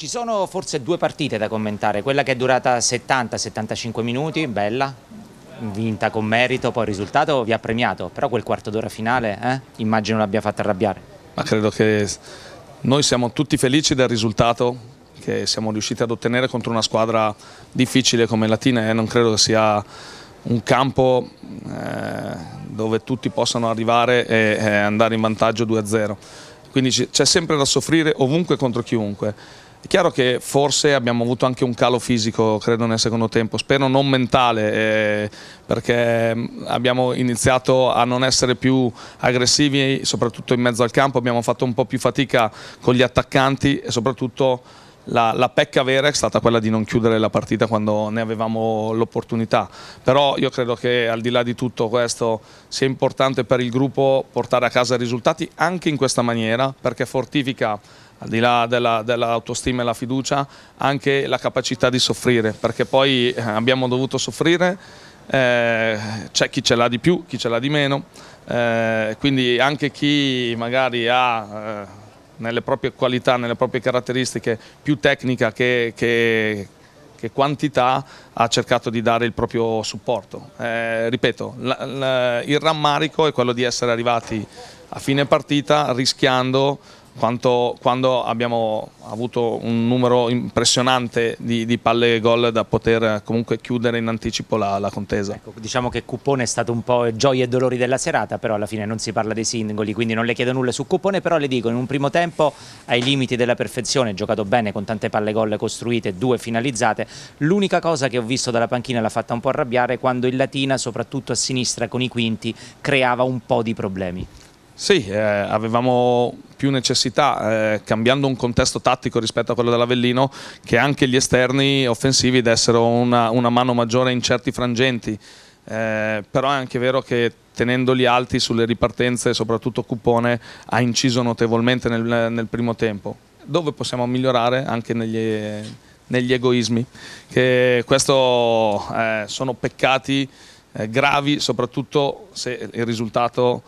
Ci sono forse due partite da commentare, quella che è durata 70-75 minuti, bella, vinta con merito, poi il risultato vi ha premiato, però quel quarto d'ora finale eh, immagino l'abbia fatta arrabbiare. Ma credo che noi siamo tutti felici del risultato che siamo riusciti ad ottenere contro una squadra difficile come Latina e eh, non credo che sia un campo eh, dove tutti possano arrivare e, e eh, andare in vantaggio 2-0. Quindi c'è sempre da soffrire ovunque contro chiunque. È chiaro che forse abbiamo avuto anche un calo fisico, credo, nel secondo tempo, spero non mentale, eh, perché mm, abbiamo iniziato a non essere più aggressivi, soprattutto in mezzo al campo, abbiamo fatto un po' più fatica con gli attaccanti e soprattutto la, la, pecca vera è stata quella di non chiudere la partita quando ne avevamo l'opportunità, però io credo che al di là di tutto questo sia importante per il gruppo portare a casa i risultati anche in questa maniera perché fortifica al di là dell'autostima dell e la fiducia anche la capacità di soffrire perché poi eh, abbiamo dovuto soffrire, eh, c'è chi ce l'ha di più, chi ce l'ha di meno, eh, quindi anche chi magari ha... Eh, nelle proprie qualità, nelle proprie caratteristiche, più tecnica che, che, che quantità, ha cercato di dare il proprio supporto. Eh, ripeto, la, la, il rammarico è quello di essere arrivati a fine partita rischiando quanto quando abbiamo avuto un numero impressionante di, di palle e gol da poter comunque chiudere in anticipo la, la contesa. Ecco, diciamo che Cupone è stato un po' gioia e dolori della serata, però alla fine non si parla dei singoli, quindi non le chiedo nulla su Cupone, però le dico in un primo tempo ai limiti della perfezione, giocato bene con tante palle e gol costruite, due finalizzate, l'unica cosa che ho visto dalla panchina l'ha fatta un po' arrabbiare quando il Latina, soprattutto a sinistra con i quinti, creava un po' di problemi. Sì, eh, avevamo più necessità, eh, cambiando un contesto tattico rispetto a quello dell'Avellino, che anche gli esterni offensivi dessero una, una mano maggiore in certi frangenti. Eh, però è anche vero che tenendoli alti sulle ripartenze, soprattutto Cupone, ha inciso notevolmente nel, nel primo tempo. Dove possiamo migliorare anche negli, negli egoismi, che questo eh, sono peccati eh, gravi, soprattutto se il risultato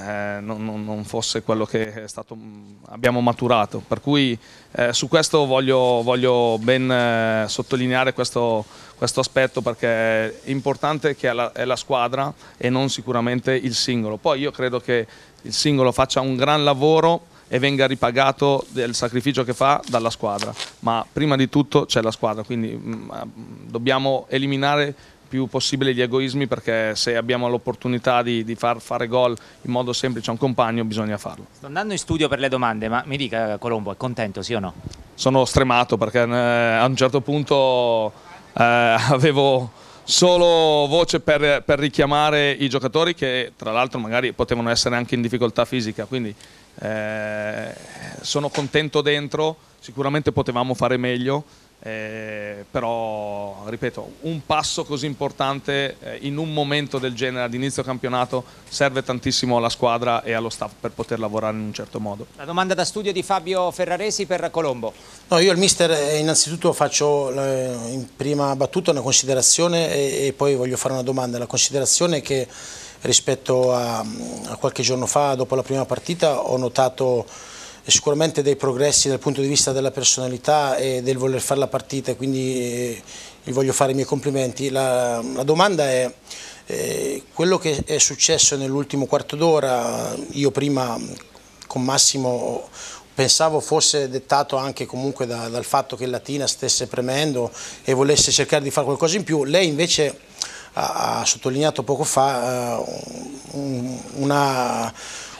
eh, non, non, fosse quello che è stato, mm, abbiamo maturato. Per cui eh, su questo voglio, voglio ben eh, sottolineare questo, questo, aspetto perché è importante che è la, è la, squadra e non sicuramente il singolo. Poi io credo che il singolo faccia un gran lavoro e venga ripagato del sacrificio che fa dalla squadra, ma prima di tutto c'è la squadra, quindi mh, mm, eh, dobbiamo eliminare più possibile gli egoismi perché se abbiamo l'opportunità di, di, far fare gol in modo semplice a un compagno bisogna farlo. Sto andando in studio per le domande, ma mi dica Colombo, è contento sì o no? Sono stremato perché eh, a un certo punto eh, avevo solo voce per, per, richiamare i giocatori che tra l'altro magari potevano essere anche in difficoltà fisica, quindi eh, sono contento dentro, sicuramente potevamo fare meglio eh, però ripeto un passo così importante eh, in un momento del genere ad inizio campionato serve tantissimo alla squadra e allo staff per poter lavorare in un certo modo La domanda da studio di Fabio Ferraresi per Colombo no, Io il mister eh, innanzitutto faccio in prima battuta una considerazione e, e poi voglio fare una domanda la considerazione è che rispetto a, a qualche giorno fa dopo la prima partita ho notato sicuramente dei progressi dal punto di vista della personalità e del voler fare la partita, quindi eh, gli voglio fare i miei complimenti. La, la domanda è eh, quello che è successo nell'ultimo quarto d'ora, io prima con Massimo pensavo fosse dettato anche comunque da, dal fatto che il Latina stesse premendo e volesse cercare di fare qualcosa in più, lei invece ha, ha sottolineato poco fa uh, una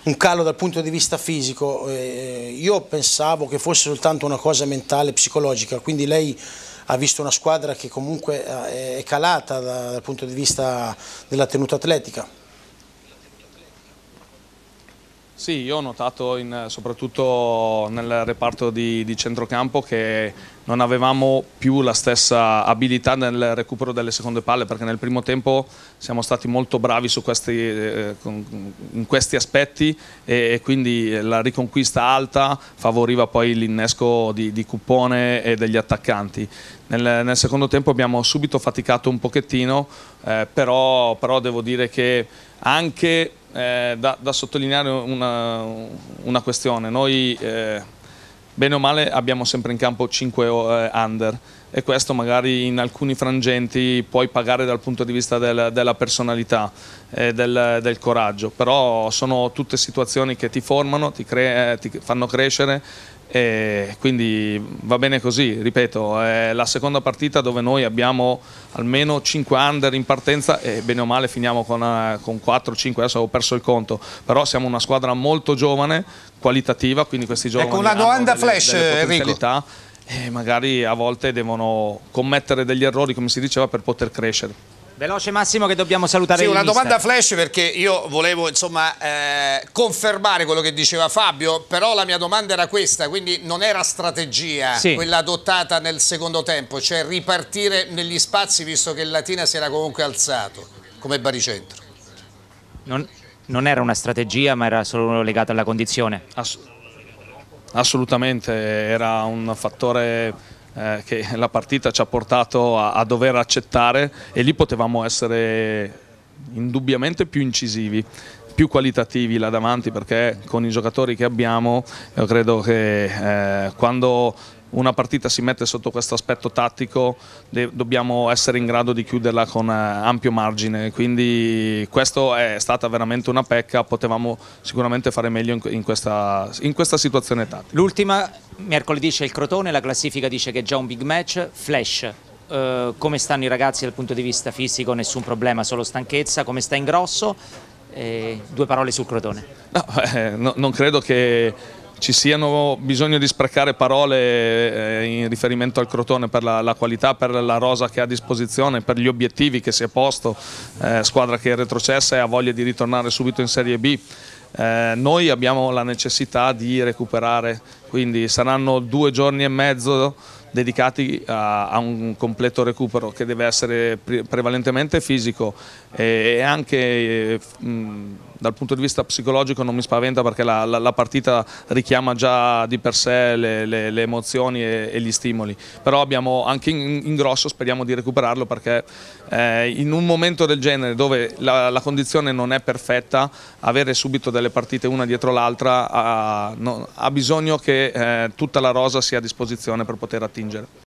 un calo dal punto di vista fisico, eh, io pensavo che fosse soltanto una cosa mentale, psicologica, quindi lei ha visto una squadra che comunque eh, è calata da, dal punto di vista della tenuta atletica. Sì, io ho notato in, soprattutto nel reparto di, di, centrocampo che non avevamo più la stessa abilità nel recupero delle seconde palle perché nel primo tempo siamo stati molto bravi questi, eh, in questi aspetti e, e, quindi la riconquista alta favoriva poi l'innesco di, di Cuppone e degli attaccanti. Nel, nel, secondo tempo abbiamo subito faticato un pochettino, eh, però, però devo dire che anche eh, da, da, sottolineare una, una questione, noi eh, bene o male abbiamo sempre in campo 5 eh, under, e questo magari in alcuni frangenti puoi pagare dal punto di vista del, della personalità e del, del, coraggio, però sono tutte situazioni che ti formano, ti, cre eh, ti fanno crescere e quindi va bene così, ripeto, è la seconda partita dove noi abbiamo almeno 5 under in partenza e bene o male finiamo con, eh, con 4-5, adesso ho perso il conto, però siamo una squadra molto giovane, qualitativa, quindi questi ecco, giovani ecco una domanda delle, flash, delle potenzialità Enrico e eh, magari a volte devono commettere degli errori, come si diceva, per poter crescere. Veloce Massimo che dobbiamo salutare Sì, una domanda flash perché io volevo insomma eh, confermare quello che diceva Fabio, però la mia domanda era questa, quindi non era strategia sì. quella adottata nel secondo tempo, cioè ripartire negli spazi visto che il Latina si era comunque alzato come baricentro. Non, non era una strategia ma era solo legata alla condizione. Assolutamente Assolutamente, era un fattore eh, che la partita ci ha portato a, dover accettare e lì potevamo essere indubbiamente più incisivi più qualitativi là davanti perché con i giocatori che abbiamo io credo che eh, quando una partita si mette sotto questo aspetto tattico, dobbiamo essere in grado di chiuderla con eh, ampio margine, quindi questo è stata veramente una pecca, potevamo sicuramente fare meglio in, questa, in questa situazione tattica. L'ultima, mercoledì c'è il Crotone, la classifica dice che è già un big match, flash. Eh, come stanno i ragazzi dal punto di vista fisico? Nessun problema, solo stanchezza. Come sta in grosso? Eh, due parole sul Crotone. No, eh, no, non credo che ci siano bisogno di sprecare parole eh, in riferimento al Crotone per la, la, qualità, per la rosa che ha a disposizione, per gli obiettivi che si è posto, eh, squadra che è retrocessa e ha voglia di ritornare subito in Serie B. Eh, noi abbiamo la necessità di recuperare, quindi saranno due giorni e mezzo dedicati a, a, un completo recupero che deve essere pre prevalentemente fisico e, e anche eh, mh, dal punto di vista psicologico non mi spaventa perché la, la, la partita richiama già di per sé le, le, le emozioni e, e, gli stimoli, però abbiamo anche in, in grosso speriamo di recuperarlo perché eh, in un momento del genere dove la, la, condizione non è perfetta, avere subito delle partite una dietro l'altra ha, no, ha, bisogno che eh, tutta la rosa sia a disposizione per poter attingere.